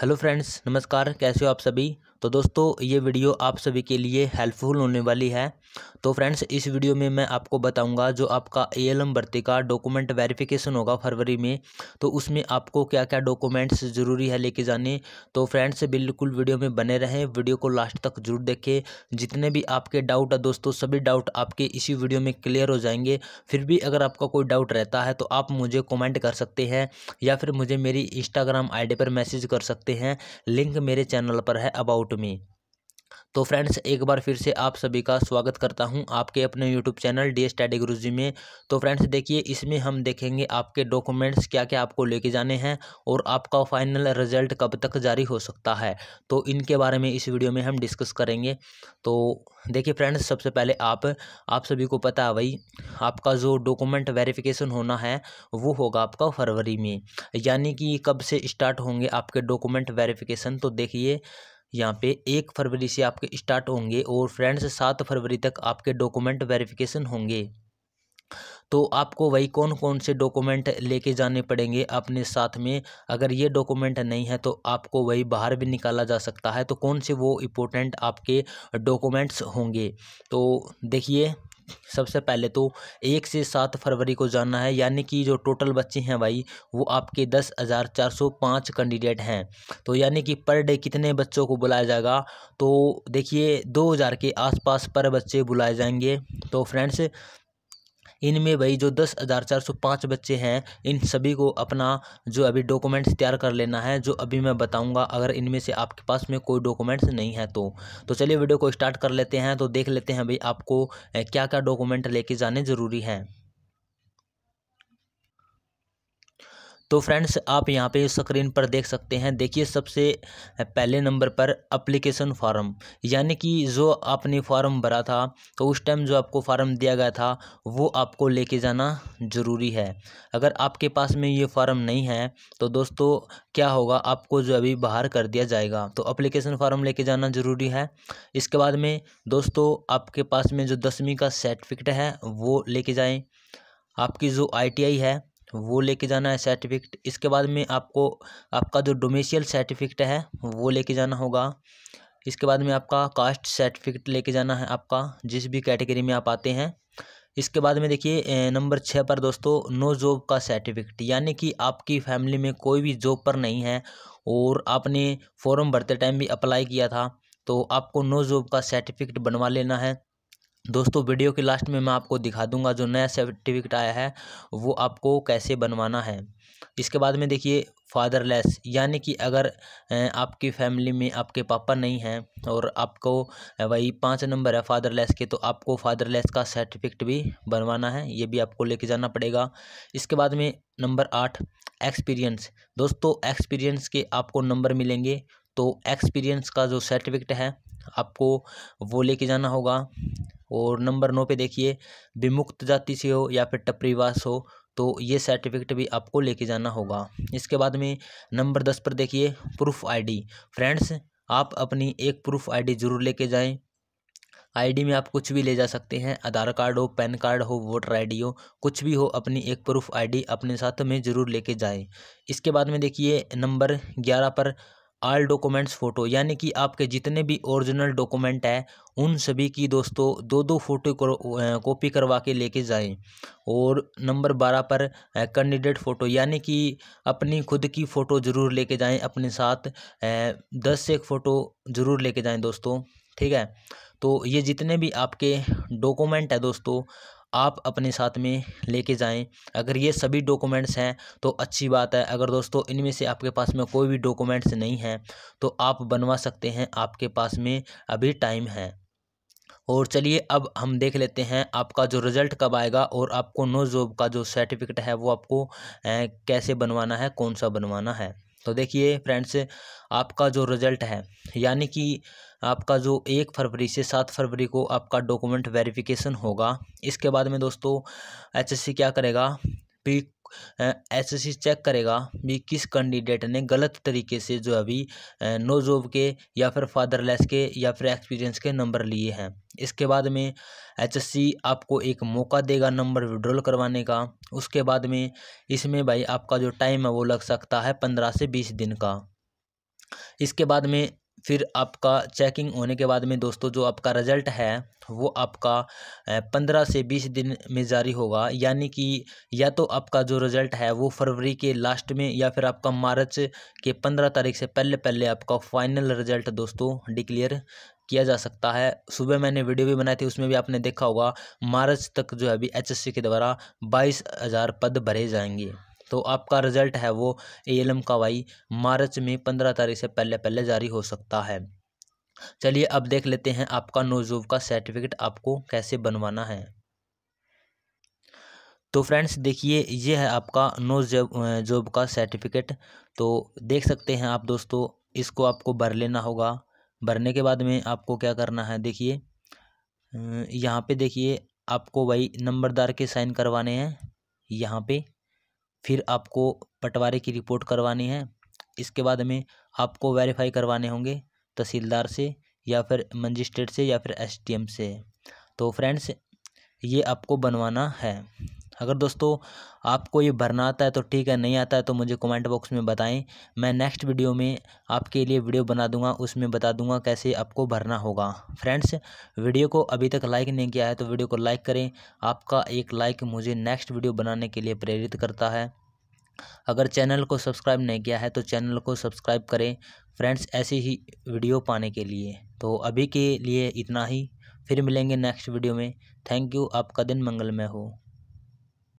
hello friends नमस्कार कैसे हो आप सभी तो दोस्तों ये वीडियो आप सभी के लिए हेल्पफुल होने वाली है तो फ्रेंड्स इस वीडियो में मैं आपको बताऊंगा जो आपका ए एल एम भर्ती का डॉक्यूमेंट वेरिफिकेशन होगा फरवरी में तो उसमें आपको क्या क्या डॉक्यूमेंट्स ज़रूरी है लेके जाने तो फ्रेंड्स बिल्कुल वीडियो में बने रहें वीडियो को लास्ट तक जरूर देखें जितने भी आपके डाउट है दोस्तों सभी डाउट आपके इसी वीडियो में क्लियर हो जाएंगे फिर भी अगर आपका कोई डाउट रहता है तो आप मुझे कॉमेंट कर सकते हैं या फिर मुझे मेरी इंस्टाग्राम आई पर मैसेज कर सकते हैं लिंक मेरे चैनल पर है अबाउट में तो फ्रेंड्स एक बार फिर से आप सभी का स्वागत करता हूं आपके अपने YouTube channel the study Guruji में तो फ्रेंड्स देखिए इसमें हम देखेंगे आपके डॉक्यूमेंट्स क्या क्या आपको लेके जाने हैं और आपका फाइनल रिजल्ट कब तक जारी हो सकता है तो इनके बारे में इस वीडियो में हम डिस्कस करेंगे तो देखिए फ्रेंड्स सबसे पहले आप आप सभी को पता है भाई आपका जो डॉक्यूमेंट वेरिफिकेशन होना है वो होगा आपका फरवरी में यानी कि कब से स्टार्ट होंगे आपके डॉक्यूमेंट वेरिफिकेशन तो देखिए यहाँ पे एक फरवरी से आपके स्टार्ट होंगे और फ्रेंड्स सात फरवरी तक आपके डॉक्यूमेंट वेरिफिकेशन होंगे तो आपको वही कौन कौन से डॉक्यूमेंट लेके जाने पड़ेंगे अपने साथ में अगर ये डॉक्यूमेंट नहीं है तो आपको वही बाहर भी निकाला जा सकता है तो कौन से वो इम्पोर्टेंट आपके डॉक्यूमेंट्स होंगे तो देखिए सबसे पहले तो एक से सात फरवरी को जानना है यानी कि जो टोटल बच्चे हैं भाई वो आपके दस हज़ार चार सौ पाँच कैंडिडेट हैं तो यानी कि पर डे कितने बच्चों को बुलाया जाएगा तो देखिए दो हज़ार के आसपास पर बच्चे बुलाए जाएंगे तो फ्रेंड्स इनमें भाई जो दस हज़ार चार सौ पाँच बच्चे हैं इन सभी को अपना जो अभी डॉक्यूमेंट्स तैयार कर लेना है जो अभी मैं बताऊंगा अगर इनमें से आपके पास में कोई डॉक्यूमेंट्स नहीं है तो तो चलिए वीडियो को स्टार्ट कर लेते हैं तो देख लेते हैं भाई आपको क्या क्या डॉक्यूमेंट लेके जाने ज़रूरी हैं तो फ्रेंड्स आप यहाँ पे स्क्रीन पर देख सकते हैं देखिए सबसे पहले नंबर पर अप्लीकेशन फॉर्म यानी कि जो आपने फॉर्म भरा था तो उस टाइम जो आपको फॉर्म दिया गया था वो आपको लेके जाना ज़रूरी है अगर आपके पास में ये फार्म नहीं है तो दोस्तों क्या होगा आपको जो अभी बाहर कर दिया जाएगा तो अप्लीकेशन फार्म लेके जाना ज़रूरी है इसके बाद में दोस्तों आपके पास में जो दसवीं का सर्टिफिकेट है वो लेके जाएँ आपकी जो आई है वो लेके जाना है सर्टिफिकेट इसके बाद में आपको आपका जो डोमेशियल सर्टिफिकेट है वो लेके जाना होगा इसके बाद में आपका कास्ट सर्टिफिकेट लेके जाना है आपका जिस भी कैटेगरी में आप आते हैं इसके बाद में देखिए नंबर छः पर दोस्तों नो जॉब का सर्टिफिकेट यानी कि आपकी फैमिली में कोई भी जॉब पर नहीं है और आपने फॉर्म भरते टाइम भी अप्लाई किया था तो आपको नो जॉब का सर्टिफिकेट बनवा लेना है दोस्तों वीडियो के लास्ट में मैं आपको दिखा दूंगा जो नया सर्टिफिकेट आया है वो आपको कैसे बनवाना है इसके बाद में देखिए फादरलेस यानी कि अगर आपकी फैमिली में आपके पापा नहीं हैं और आपको वही पाँच नंबर है फादरलेस के तो आपको फादरलेस का सर्टिफिकेट भी बनवाना है ये भी आपको लेके जाना पड़ेगा इसके बाद में नंबर आठ एक्सपीरियंस दोस्तों एक्सपीरियंस के आपको नंबर मिलेंगे तो एक्सपीरियंस का जो सर्टिफिकेट है आपको वो लेके जाना होगा और नंबर नौ पे देखिए विमुक्त जाति से हो या फिर टपरीवास हो तो ये सर्टिफिकेट भी आपको लेके जाना होगा इसके बाद में नंबर दस पर देखिए प्रूफ आईडी फ्रेंड्स आप अपनी एक प्रूफ आईडी जरूर लेके जाएं आईडी में आप कुछ भी ले जा सकते हैं आधार कार्ड हो पैन कार्ड हो वोटर आईडी हो कुछ भी हो अपनी एक प्रूफ आईडी अपने साथ में ज़रूर लेके जाएं इसके बाद में देखिए नंबर ग्यारह पर आल डॉक्यूमेंट्स फ़ोटो यानी कि आपके जितने भी ओरिजिनल डॉक्यूमेंट हैं उन सभी की दोस्तों दो दो फोटो कॉपी करवा के लेके जाएं और नंबर बारह पर कैंडिडेट फ़ोटो यानी कि अपनी खुद की फ़ोटो ज़रूर लेके जाएं अपने साथ दस से एक फ़ोटो ज़रूर लेके जाएं दोस्तों ठीक है तो ये जितने भी आपके डॉक्यूमेंट है दोस्तों आप अपने साथ में लेके जाएं अगर ये सभी डॉक्यूमेंट्स हैं तो अच्छी बात है अगर दोस्तों इनमें से आपके पास में कोई भी डॉक्यूमेंट्स नहीं हैं तो आप बनवा सकते हैं आपके पास में अभी टाइम है और चलिए अब हम देख लेते हैं आपका जो रिज़ल्ट कब आएगा और आपको नो जॉब का जो सर्टिफिकेट है वो आपको कैसे बनवाना है कौन सा बनवाना है तो देखिए फ्रेंड्स आपका जो रिज़ल्ट है यानी कि आपका जो एक फरवरी से सात फरवरी को आपका डॉक्यूमेंट वेरिफिकेशन होगा इसके बाद में दोस्तों एचएससी क्या करेगा एस एसएससी चेक करेगा भी किस कैंडिडेट ने गलत तरीके से जो अभी नो जॉब के या फिर फादरलेस के या फिर एक्सपीरियंस के नंबर लिए हैं इसके बाद में एचएससी आपको एक मौका देगा नंबर विड्रॉल करवाने का उसके बाद में इसमें भाई आपका जो टाइम है वो लग सकता है पंद्रह से बीस दिन का इसके बाद में फिर आपका चेकिंग होने के बाद में दोस्तों जो आपका रिज़ल्ट है वो आपका पंद्रह से बीस दिन में जारी होगा यानी कि या तो आपका जो रिज़ल्ट है वो फरवरी के लास्ट में या फिर आपका मार्च के पंद्रह तारीख से पहले पहले आपका फ़ाइनल रिज़ल्ट दोस्तों डिक्लेयर किया जा सकता है सुबह मैंने वीडियो भी बनाई थी उसमें भी आपने देखा होगा मार्च तक जो है अभी एच के द्वारा बाईस हज़ार पद भरे जाएंगे तो आपका रिजल्ट है वो ए एल एम का वाई मार्च में पंद्रह तारीख से पहले पहले जारी हो सकता है चलिए अब देख लेते हैं आपका नोजूब का सर्टिफिकेट आपको कैसे बनवाना है तो फ्रेंड्स देखिए ये है आपका नो जॉब जॉब का सर्टिफिकेट तो देख सकते हैं आप दोस्तों इसको आपको भर लेना होगा भरने के बाद में आपको क्या करना है देखिए यहाँ पे देखिए आपको वही नंबरदार के साइन करवाने हैं यहाँ पे फिर आपको पटवारी की रिपोर्ट करवानी है इसके बाद में आपको वेरीफाई करवाने होंगे तहसीलदार से या फिर मजिस्ट्रेट से या फिर एसडीएम से तो फ्रेंड्स ये आपको बनवाना है अगर दोस्तों आपको ये भरना आता है तो ठीक है नहीं आता है तो मुझे कमेंट बॉक्स में बताएं मैं नेक्स्ट वीडियो में आपके लिए वीडियो बना दूंगा उसमें बता दूंगा कैसे आपको भरना होगा फ्रेंड्स वीडियो को अभी तक लाइक नहीं किया है तो वीडियो को लाइक करें आपका एक लाइक मुझे नेक्स्ट वीडियो बनाने के लिए प्रेरित करता है अगर चैनल को सब्सक्राइब नहीं किया है तो चैनल को सब्सक्राइब करें फ्रेंड्स ऐसी ही वीडियो पाने के लिए तो अभी के लिए इतना ही फिर मिलेंगे नेक्स्ट वीडियो में थैंक यू आपका दिन मंगलमय हो